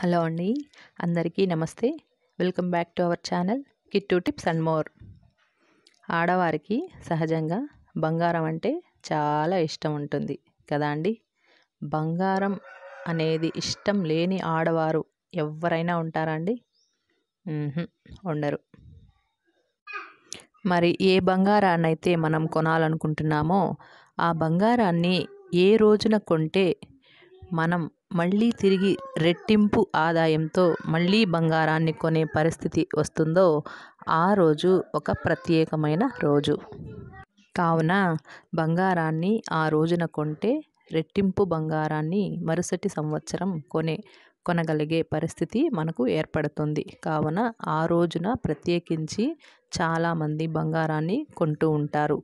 hello అండి అందరికీ నమస్తే welcome back to our channel Kittu tips and more ఆడవారికి సహజంగా బంగారం అంటే చాలా ఇష్టం ఉంటుంది కదా అండి బంగారం అనేది ఇష్టం లేని ఆడవారు ఎవరైనా ఉంటారా అండి ఉండరు మరి ఏ బంగారాన్ని అయితే మనం కొనాలనుకుంటున్నామో ఆ బంగారాన్ని ఏ రోజున కొంటే మనం మళ్ళీ తిరిగి రెట్టింపు ఆదాయంతో మళ్ళీ బంగారాన్ని కొనే పరిస్థితి వస్తుందో ఆ రోజు ఒక ప్రత్యేకమైన రోజు కావున బంగారాన్ని ఆ రోజున కొంటే రెట్టింపు బంగారాన్ని మరుసటి సంవత్సరం కొనే కొనగలిగే పరిస్థితి మనకు ఏర్పడుతుంది కావున ఆ రోజున ప్రత్యేకించి చాలామంది బంగారాన్ని కొంటూ ఉంటారు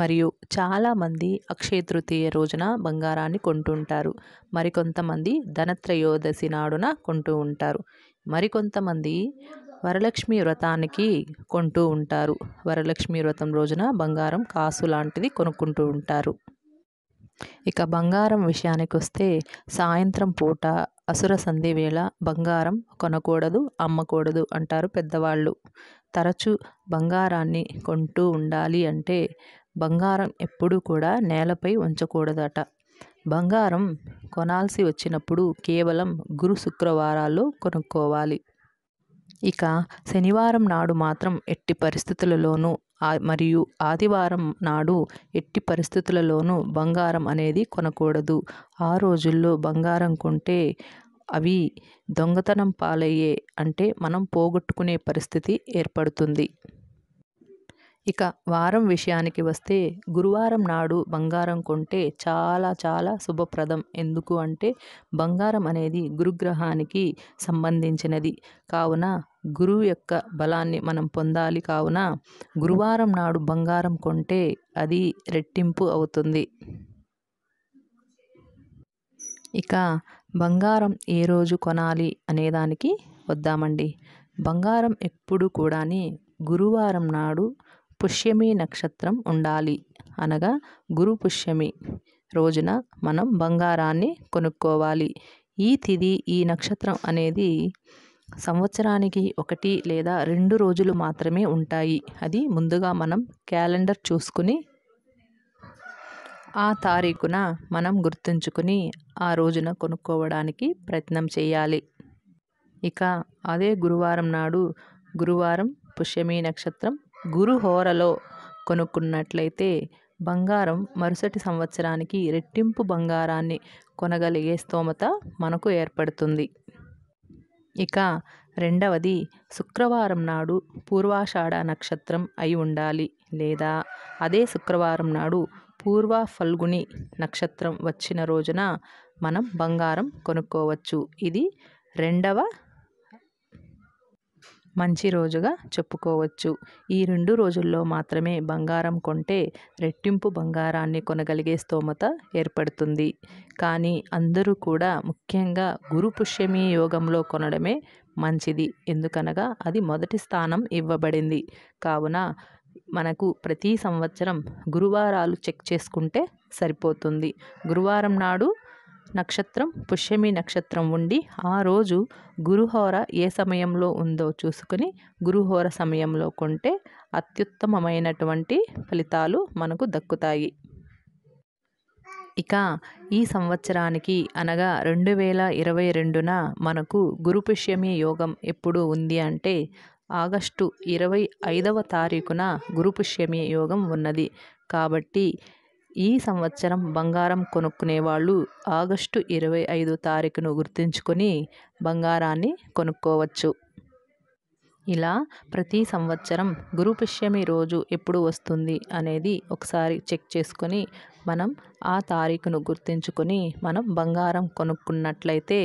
మరియు చాలామంది అక్షయ తృతీయ రోజున బంగారాన్ని కొంటుంటారు మరికొంతమంది ధనత్రయోదశి నాడున కొంటూ ఉంటారు మరికొంతమంది వరలక్ష్మి వ్రతానికి కొంటూ ఉంటారు వరలక్ష్మి వ్రతం రోజున బంగారం కాసు లాంటిది కొనుక్కుంటూ ఉంటారు ఇక బంగారం విషయానికి వస్తే సాయంత్రం పూట అసుర సంధి వేళ బంగారం కొనకూడదు అమ్మకూడదు అంటారు పెద్దవాళ్ళు తరచూ బంగారాన్ని కొంటూ ఉండాలి అంటే బంగారం ఎప్పుడూ కూడా నేలపై ఉంచకూడదట బంగారం కొనాల్సి వచ్చినప్పుడు కేవలం గురు శుక్రవారాల్లో కొనుక్కోవాలి ఇక శనివారం నాడు మాత్రం ఎట్టి పరిస్థితులలోనూ మరియు ఆదివారం నాడు ఎట్టి పరిస్థితులలోనూ బంగారం అనేది కొనకూడదు ఆ రోజుల్లో బంగారం కొంటే అవి దొంగతనం పాలయ్యే అంటే మనం పోగొట్టుకునే పరిస్థితి ఏర్పడుతుంది ఇక వారం విషయానికి వస్తే గురువారం నాడు బంగారం కొంటే చాలా చాలా శుభప్రదం ఎందుకు అంటే బంగారం అనేది గురుగ్రహానికి సంబంధించినది కావున గురువు యొక్క బలాన్ని మనం పొందాలి కావున గురువారం నాడు బంగారం కొంటే అది రెట్టింపు అవుతుంది ఇక బంగారం ఏ రోజు కొనాలి అనేదానికి వద్దామండి బంగారం ఎప్పుడు కూడాని గురువారం నాడు పుష్యమి నక్షత్రం ఉండాలి అనగా గురు పుష్యమి రోజున మనం బంగారాన్ని కొనుక్కోవాలి ఈ తిది ఈ నక్షత్రం అనేది సంవత్సరానికి ఒకటి లేదా రెండు రోజులు మాత్రమే ఉంటాయి అది ముందుగా మనం క్యాలెండర్ చూసుకుని ఆ తారీఖున మనం గుర్తుంచుకుని ఆ రోజున కొనుక్కోవడానికి ప్రయత్నం చేయాలి ఇక అదే గురువారం నాడు గురువారం పుష్యమి నక్షత్రం గురు హోరలో కొనుక్కున్నట్లయితే బంగారం మరుసటి సంవత్సరానికి రెట్టింపు బంగారాన్ని కొనగలిగే స్తోమత మనకు ఏర్పడుతుంది ఇక రెండవది శుక్రవారం నాడు పూర్వాషాఢ నక్షత్రం అయి ఉండాలి లేదా అదే శుక్రవారం నాడు పూర్వ ఫల్గుని నక్షత్రం వచ్చిన రోజున మనం బంగారం కొనుక్కోవచ్చు ఇది రెండవ మంచి రోజుగా చెప్పుకోవచ్చు ఈ రెండు రోజుల్లో మాత్రమే బంగారం కొంటే రెట్టింపు బంగారాన్ని కొనగలిగే స్తోమత ఏర్పడుతుంది కానీ అందరూ కూడా ముఖ్యంగా గురు పుష్యమి యోగంలో కొనడమే మంచిది ఎందుకనగా అది మొదటి స్థానం ఇవ్వబడింది కావున మనకు ప్రతి సంవత్సరం గురువారాలు చెక్ చేసుకుంటే సరిపోతుంది గురువారం నాడు నక్షత్రం పుష్యమి నక్షత్రం ఉండి ఆ రోజు గురుహోర ఏ సమయంలో ఉందో చూసుకుని గురుహోర సమయంలో కొంటే అత్యుత్తమమైనటువంటి ఫలితాలు మనకు దక్కుతాయి ఇక ఈ సంవత్సరానికి అనగా రెండు వేల ఇరవై రెండున మనకు గురుపుష్యమి యోగం ఎప్పుడు ఉంది అంటే ఆగస్టు ఇరవై ఐదవ తారీఖున గురుపుష్యమి యోగం ఉన్నది కాబట్టి ఈ సంవత్సరం బంగారం కొనుక్కునేవాళ్ళు ఆగస్టు ఇరవై ఐదో తారీఖును గుర్తుంచుకొని బంగారాన్ని కొనుక్కోవచ్చు ఇలా ప్రతి సంవత్సరం గురుపుష్యమి రోజు ఎప్పుడు వస్తుంది అనేది ఒకసారి చెక్ చేసుకొని మనం ఆ తారీఖును గుర్తించుకొని మనం బంగారం కొనుక్కున్నట్లయితే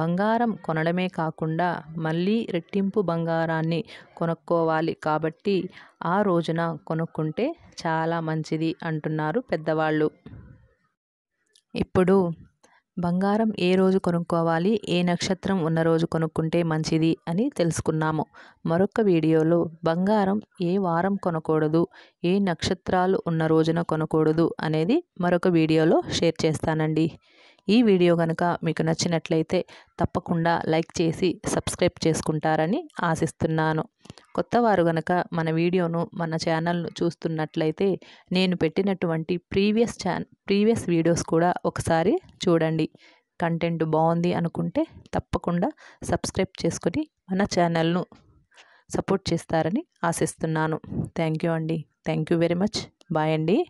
బంగారం కొనడమే కాకుండా మళ్ళీ రెట్టింపు బంగారాన్ని కొనుక్కోవాలి కాబట్టి ఆ రోజున కొనుక్కుంటే చాలా మంచిది అంటున్నారు పెద్దవాళ్ళు ఇప్పుడు బంగారం ఏ రోజు కొనుక్కోవాలి ఏ నక్షత్రం ఉన్న రోజు కొనుక్కుంటే మంచిది అని తెలుసుకున్నాము మరొక వీడియోలో బంగారం ఏ వారం కొనకూడదు ఏ నక్షత్రాలు ఉన్న రోజున కొనకూడదు అనేది మరొక వీడియోలో షేర్ చేస్తానండి ఈ వీడియో కనుక మీకు నచ్చినట్లయితే తప్పకుండా లైక్ చేసి సబ్స్క్రైబ్ చేసుకుంటారని ఆశిస్తున్నాను కొత్తవారు గనక మన వీడియోను మన ఛానల్ను చూస్తున్నట్లయితే నేను పెట్టినటువంటి ప్రీవియస్ ఛాన్ ప్రీవియస్ వీడియోస్ కూడా ఒకసారి చూడండి కంటెంట్ బాగుంది అనుకుంటే తప్పకుండా సబ్స్క్రైబ్ చేసుకొని మన ఛానల్ను సపోర్ట్ చేస్తారని ఆశిస్తున్నాను థ్యాంక్ యూ అండి thank you very much bye అండి